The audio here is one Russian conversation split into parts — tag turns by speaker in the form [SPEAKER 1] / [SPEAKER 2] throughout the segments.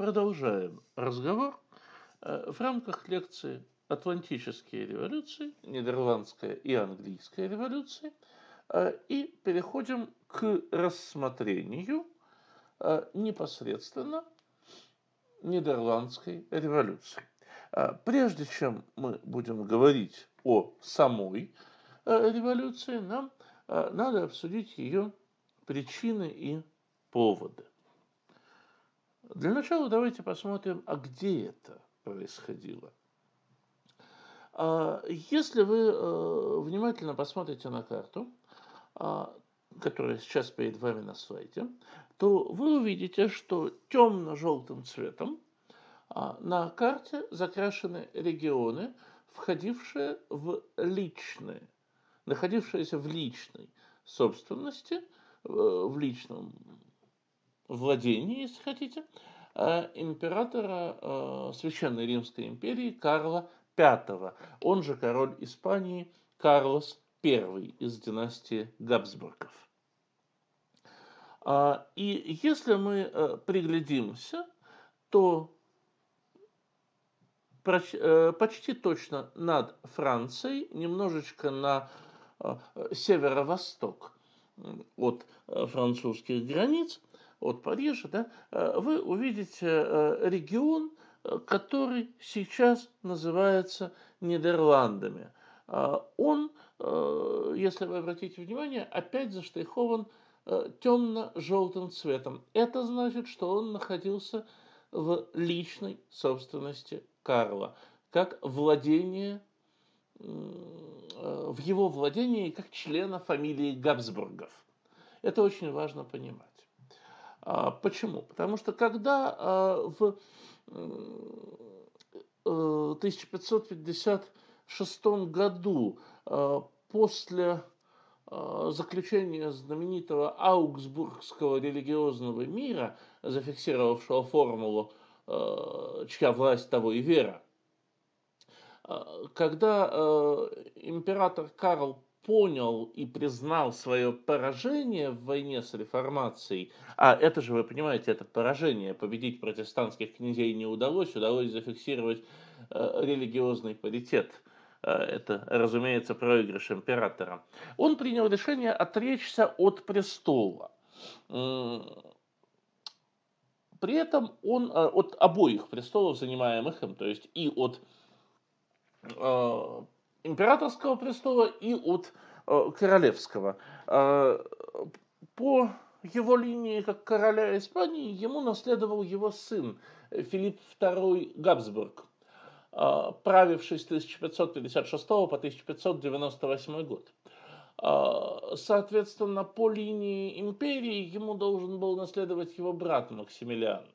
[SPEAKER 1] Продолжаем разговор э, в рамках лекции «Атлантические революции», «Нидерландская и английская революции» э, и переходим к рассмотрению э, непосредственно Нидерландской революции. Прежде чем мы будем говорить о самой революции, нам надо обсудить ее причины и поводы. Для начала давайте посмотрим, а где это происходило. А, если вы э, внимательно посмотрите на карту, а, которая сейчас перед вами на слайде, то вы увидите, что темно-желтым цветом а, на карте закрашены регионы, входившие в личные, находившиеся в личной собственности, э, в личном владении, если хотите, э, императора э, Священной Римской империи Карла V, он же король Испании Карлос I из династии Габсбургов. А, и если мы э, приглядимся, то почти точно над Францией, немножечко на северо-восток от французских границ – от Парижа, да, э, вы увидите э, регион, э, который сейчас называется Нидерландами. Он, если вы обратите внимание, опять заштрихован темно-желтым цветом. Это значит, что он находился в личной собственности Карла, как владение в его владении как члена фамилии Габсбургов. Это очень важно понимать. А, почему? Потому что когда а, в 1556 э, году а, после заключения знаменитого Аугсбургского религиозного мира, зафиксировавшего формулу «чья власть, того и вера», когда император Карл понял и признал свое поражение в войне с реформацией, а это же, вы понимаете, это поражение, победить протестантских князей не удалось, удалось зафиксировать э, религиозный паритет. Э, это, разумеется, проигрыш императора. Он принял решение отречься от престола. При этом он э, от обоих престолов, занимаемых им, то есть и от э, императорского престола и от э, королевского. Э, по его линии как короля Испании ему наследовал его сын э, Филипп II Габсбург, правивший с 1556 по 1598 год. Соответственно, по линии империи ему должен был наследовать его брат Максимилиан –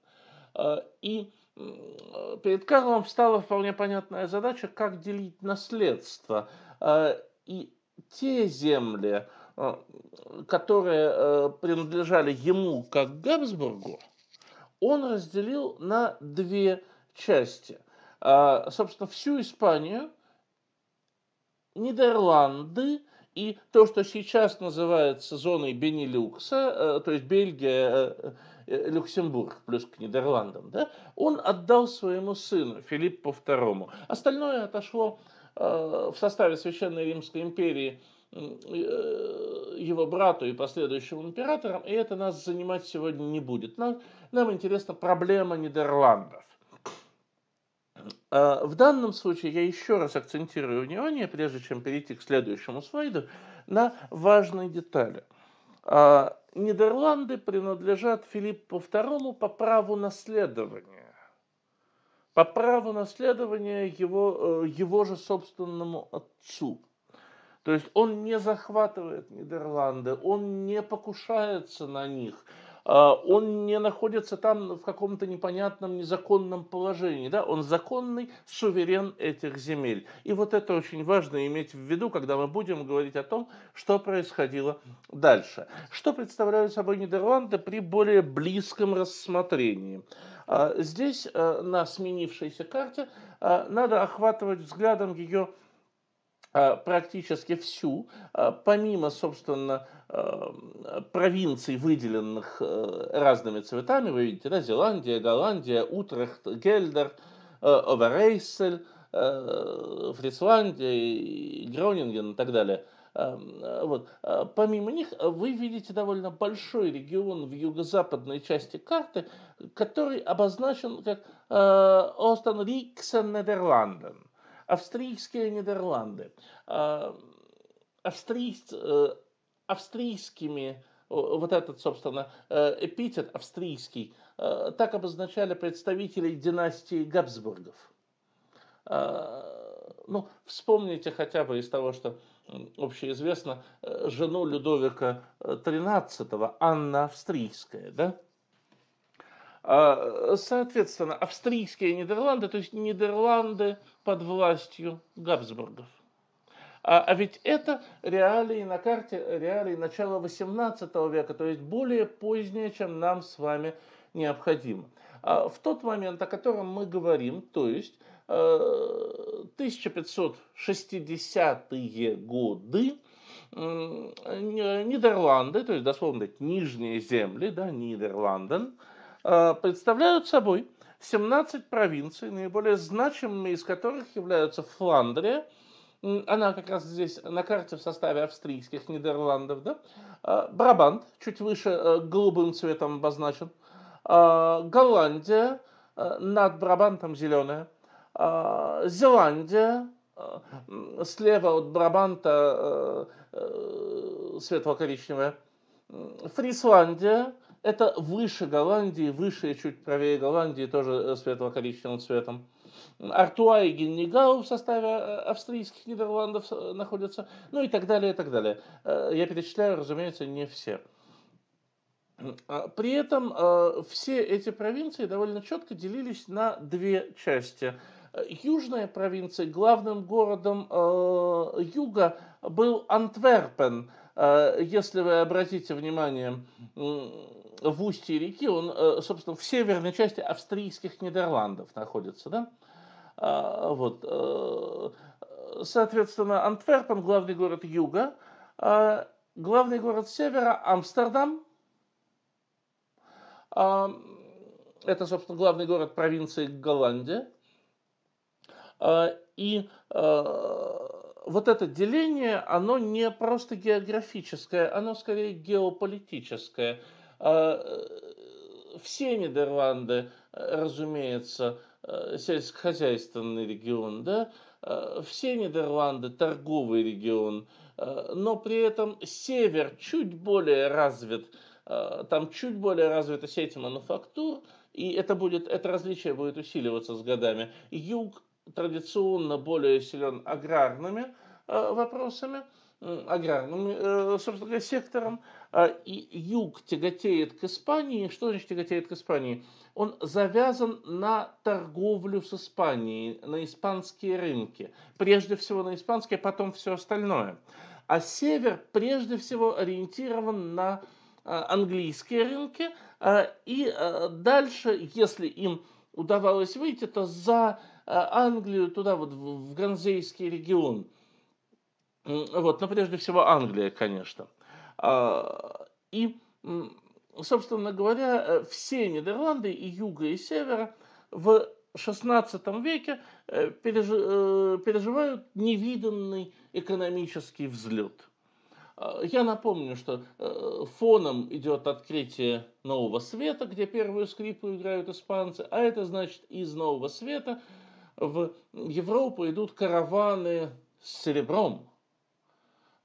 [SPEAKER 1] Э, и перед Карлом встала вполне понятная задача, как делить наследство. Э, и те земли, э, которые принадлежали ему как Габсбургу, он разделил на две части. Собственно, всю Испанию, Нидерланды и то, что сейчас называется зоной Бенилюкса, то есть Бельгия, Э, Люксембург плюс к Нидерландам, да, он отдал своему сыну Филиппу II. Остальное отошло э, в составе Священной Римской империи э, его брату и последующим императорам, и это нас занимать сегодня не будет. Нам, нам интересна проблема Нидерландов. Э, в данном случае я еще раз акцентирую внимание, прежде чем перейти к следующему слайду, на важной детали – а, Нидерланды принадлежат Филиппу II по праву наследования. По праву наследования его, э, его же собственному отцу. То есть он не захватывает Нидерланды, он не покушается на них – а, он не находится там в каком-то непонятном незаконном положении, да, он законный суверен этих земель. И вот это очень важно иметь в виду, когда мы будем говорить о том, что происходило дальше. Что представляют собой Нидерланды при более близком рассмотрении? А, здесь а, на сменившейся карте надо охватывать взглядом ее Э, практически всю, э, помимо, собственно, э, провинций, выделенных разными цветами, вы видите, да, Зеландия, Голландия, Утрехт, Гельдер, Оверейсель, Фрисландия, Гронинген и так далее эм, – вот. Помимо них вы видите довольно большой регион в юго-западной части карты, который обозначен как Остен Риксен Нидерланден. Австрийские Нидерланды. А, австрийц, э, австрийскими вот этот, собственно, э, эпитет австрийский, э, так обозначали представителей династии Габсбургов. А, ну, вспомните хотя бы из того, что общеизвестно, жену Людовика XIII, Анна Австрийская, да? А, э, соответственно, австрийские Нидерланды, то есть Нидерланды под властью Габсбургов. А, а ведь это реалии на карте, реалии начала 18 века, то есть более позднее, чем нам с вами необходимо. А в тот момент, о котором мы говорим, то есть 1560-е э, годы, э, Нидерланды, то есть дословно Нижние земли, да, Нидерланден, Э, представляют собой 17 провинций, наиболее значимыми из которых являются Фландрия, она как раз здесь на карте в составе австрийских Нидерландов, да? Э, Брабант, чуть выше э, голубым цветом обозначен. Голландия, над Брабантом зеленая. Зеландия, слева от Брабанта светло-коричневая. Фрисландия, это выше Голландии, выше и чуть правее Голландии, тоже э, светло-коричневым цветом. Артуа и Геннигау в составе э, австрийских Нидерландов э, находятся, ну и так далее, и так далее. Я перечисляю, разумеется, не все. А при этом все эти провинции довольно четко делились на две части. Южная провинция, главным городом юга был Антверпен. Если вы обратите внимание, в устье реки, он, э, собственно, в северной части австрийских Нидерландов находится, да? А, вот. Э, соответственно, Антверпен – главный город юга, а главный город севера – Амстердам. А, это, собственно, главный город провинции Голландия. И э, вот это деление, оно не просто географическое, оно скорее геополитическое. А, э, все Нидерланды, э, разумеется, э, сельскохозяйственный регион, да, все Нидерланды торговый регион, но при этом север чуть более развит, там чуть более развита сеть мануфактур, и это, будет, это различие будет усиливаться с годами. Юг традиционно более силен аграрными вопросами – Э, аграрным, э, собственно говоря, сектором. А, и юг тяготеет к Испании. Что значит тяготеет к Испании? Он завязан на торговлю с Испанией, на испанские рынки. Прежде всего на испанские, потом все остальное. А север прежде всего ориентирован на э, английские рынки. И дальше, если им удавалось выйти, то за Англию, туда вот в Ганзейский регион – вот, но прежде всего Англия, конечно. А, и, собственно говоря, э, все Нидерланды и юга, и севера в XVI веке э, э, переживают невиданный экономический взлет. А, я напомню, что фоном идет открытие Нового Света, где первую скрипку играют испанцы, а это значит из Нового Света в Европу идут караваны с серебром,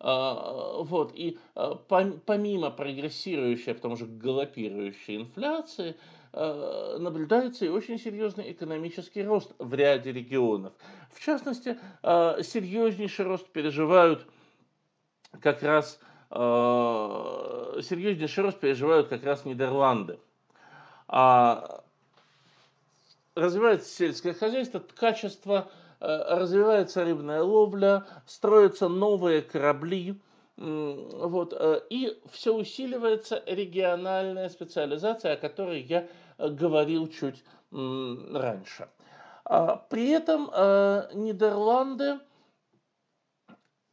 [SPEAKER 1] а, вот, и а, помимо прогрессирующей, а потому что галопирующей инфляции, а, наблюдается и очень серьезный экономический рост в ряде регионов. В частности, серьезнейший рост переживают как раз серьезнейший рост переживают как раз Нидерланды. Развивается сельское хозяйство, ткачество – Э, развивается рыбная ловля, строятся новые корабли, вот, э, и все усиливается региональная специализация, о которой я э, говорил чуть раньше. А, при этом Нидерланды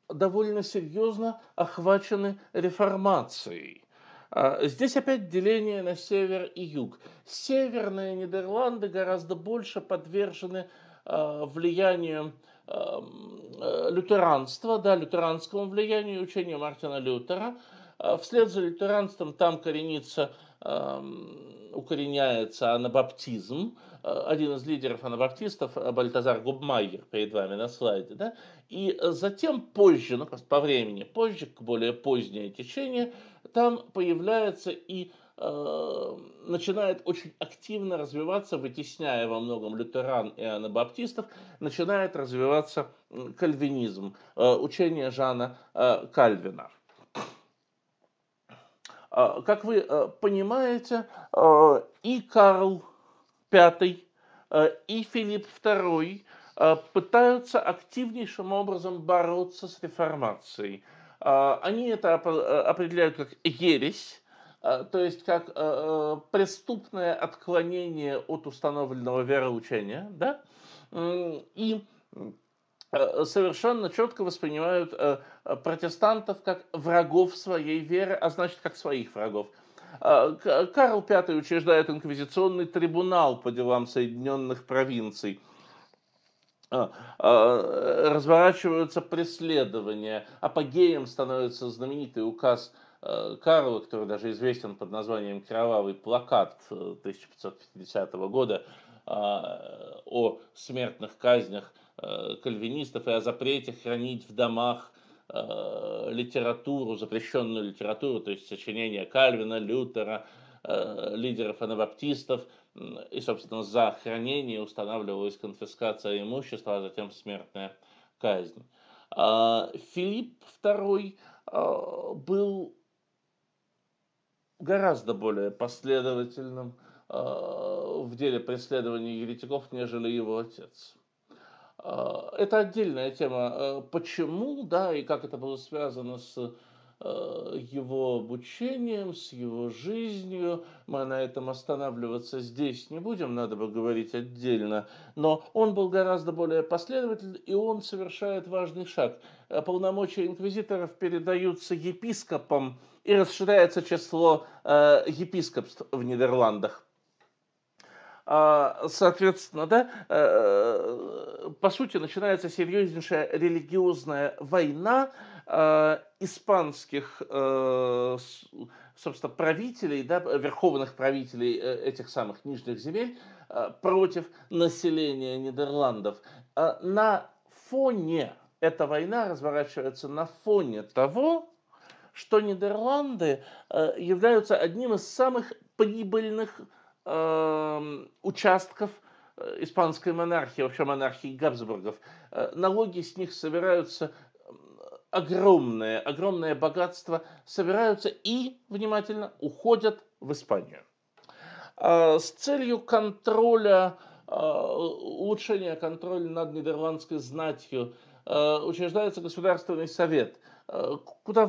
[SPEAKER 1] довольно серьезно охвачены реформацией. А, здесь опять деление на север и юг. Северные Нидерланды гораздо больше подвержены Э, влиянию эм, лютеранства, да, лютеранскому влиянию учения Мартина Лютера. Э, вслед за лютеранством там коренится, эм, укореняется анабаптизм. Э, один из лидеров анабаптистов, Бальтазар Губмайер, перед вами на слайде. Да? И затем позже, ну просто по времени, позже, к более позднее течение, там появляется и Э, начинает очень активно развиваться, вытесняя во многом лютеран и анабаптистов, начинает развиваться кальвинизм, э, учение Жана э, Кальвина. Как вы понимаете, и Карл V, и Филипп II пытаются активнейшим образом бороться с реформацией. Они это определяют как ересь, Э, то есть как э, э, преступное отклонение от установленного вероучения, да, и совершенно четко воспринимают протестантов как врагов своей веры, а значит, как своих врагов. Карл V учреждает инквизиционный трибунал по делам Соединенных провинций. Разворачиваются преследования. Апогеем становится знаменитый указ Э, Карла, который даже известен под названием «Кровавый плакат» 1550 э, года э, о смертных казнях кальвинистов и о запрете хранить в домах литературу, запрещенную литературу, то есть сочинения Кальвина, Лютера, лидеров анабаптистов, и, собственно, за хранение устанавливалась конфискация имущества, а затем смертная казнь. А, Филипп II был гораздо более последовательным а, в деле преследования еретиков, нежели его отец. А, это отдельная тема. А, почему, да, и как это было связано с его обучением, с его жизнью. Мы на этом останавливаться здесь не будем, надо бы говорить отдельно. Но он был гораздо более последователен, и он совершает важный шаг. Э, полномочия инквизиторов передаются епископам, и расширяется число э, епископств в Нидерландах. А, соответственно, да, э, по сути, начинается серьезнейшая религиозная война э, испанских э, собственно, правителей, да, верховных правителей э, этих самых нижних земель э, против населения Нидерландов. Э, на фоне, эта война разворачивается на фоне того, что Нидерланды э, являются одним из самых прибыльных эм, участков э, испанской монархии, вообще монархии Габсбургов. Э, налоги с них собираются огромные, огромное богатство собираются и, внимательно, уходят в Испанию. С целью контроля, улучшения контроля над нидерландской знатью Э, учреждается Государственный совет, э, куда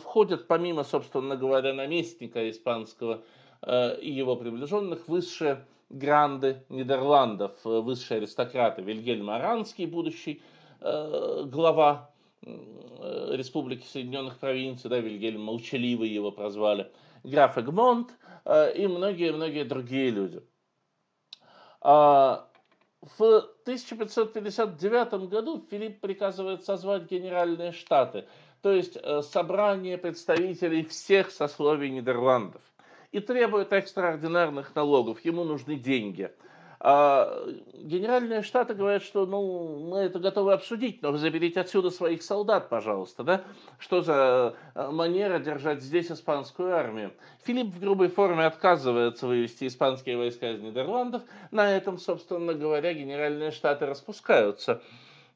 [SPEAKER 1] входят, помимо, собственно говоря, наместника испанского э, и его приближенных, высшие гранды Нидерландов, высшие аристократы Вильгельм Аранский, будущий глава Республики Соединенных Провинций, да, Вильгельм Молчаливый его прозвали, граф Эгмонт и многие-многие другие люди. А, в 1559 году Филипп приказывает созвать Генеральные Штаты, то есть э, собрание представителей всех сословий Нидерландов, и требует экстраординарных налогов, ему нужны деньги – а генеральные штаты говорят, что ну, мы это готовы обсудить, но заберите отсюда своих солдат, пожалуйста. Да? Что за а, манера держать здесь испанскую армию? Филипп в грубой форме отказывается вывести испанские войска из Нидерландов. На этом, собственно говоря, генеральные штаты распускаются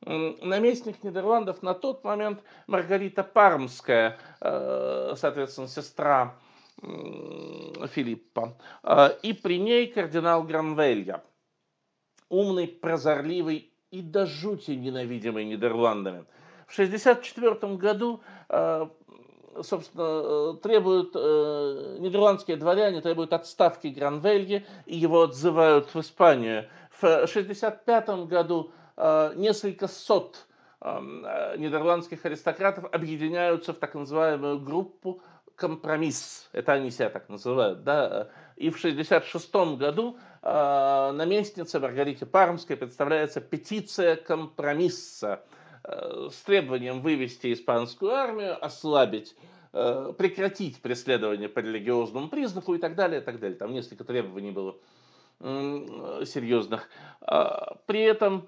[SPEAKER 1] наместник Нидерландов на тот момент Маргарита Пармская, а, соответственно, сестра Филиппа, а, и при ней кардинал Гранвелья умный, прозорливый и до жути ненавидимый Нидерландами. В 1964 году э, собственно, э, требуют, э, нидерландские дворяне требуют отставки Гранвельги и его отзывают в Испанию. В 1965 году э, несколько сот э, нидерландских аристократов объединяются в так называемую группу «Компромисс». Это они себя так называют, да, и в 1966 году э, наместнице Маргарите Пармской представляется петиция компромисса э, с требованием вывести испанскую армию, ослабить э, прекратить преследование по религиозному признаку и так далее, и так далее. Там несколько требований было серьезных. А, при этом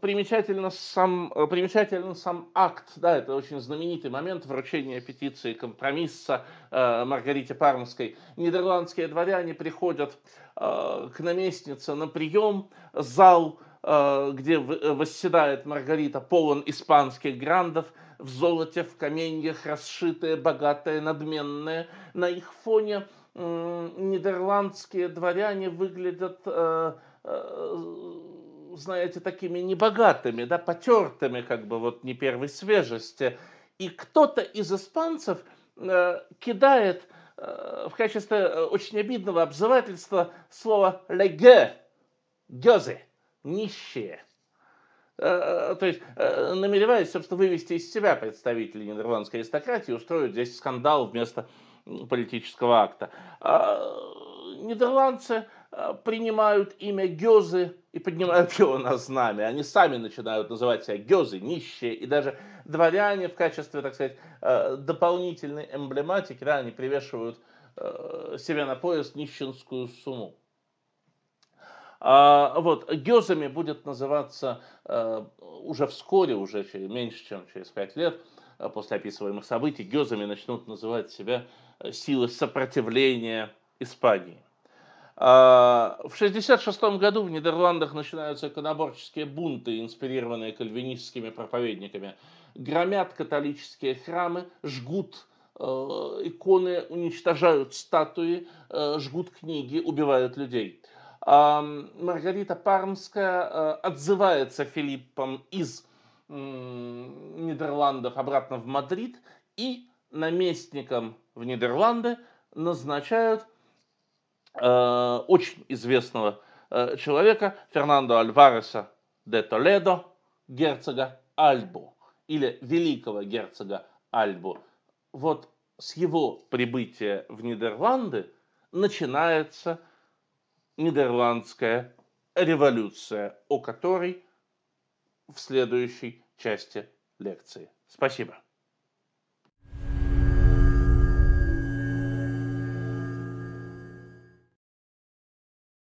[SPEAKER 1] примечательно сам, э, примечательно сам акт, да, это очень знаменитый момент вручения петиции компромисса э, Маргарите Пармской. Нидерландские дворяне приходят э, к наместнице на прием, зал, э, где э, восседает Маргарита, полон испанских грандов, в золоте, в каменьях, расшитые, богатые, надменные. На их фоне э, нидерландские дворяне выглядят... Э, э, знаете, такими небогатыми, да, потертыми, как бы вот не первой свежести. И кто-то из испанцев э, кидает э, в качестве э, очень обидного обзывательства слово «леге», «гёзы», «нищие». Э, э, то есть намереваясь, собственно, вывести из себя представителей нидерландской аристократии, устроить здесь скандал вместо политического акта. А, нидерландцы Э, принимают имя Гёзы и поднимают его на знамя. Они сами начинают называть себя Гёзы, нищие, и даже дворяне в качестве, так сказать, э, дополнительной эмблематики, да, они привешивают э, себе на пояс нищенскую сумму. А, вот, Гёзами будет называться уже вскоре, уже меньше, чем через пять лет, после описываемых событий, Гёзами начнут называть себя силы сопротивления Испании. А, в 1966 году в Нидерландах начинаются иконоборческие бунты, инспирированные кальвинистскими проповедниками. Громят католические храмы, жгут э, иконы, уничтожают статуи, э, жгут книги, убивают людей. А, Маргарита Пармская э, отзывается Филиппом из Нидерландов обратно в Мадрид и наместником в Нидерланды назначают Э, очень известного э, человека Фернандо Альвареса де Толедо, герцога Альбу или великого герцога Альбу. Вот с его прибытия в Нидерланды начинается Нидерландская революция, о которой в следующей части лекции. Спасибо.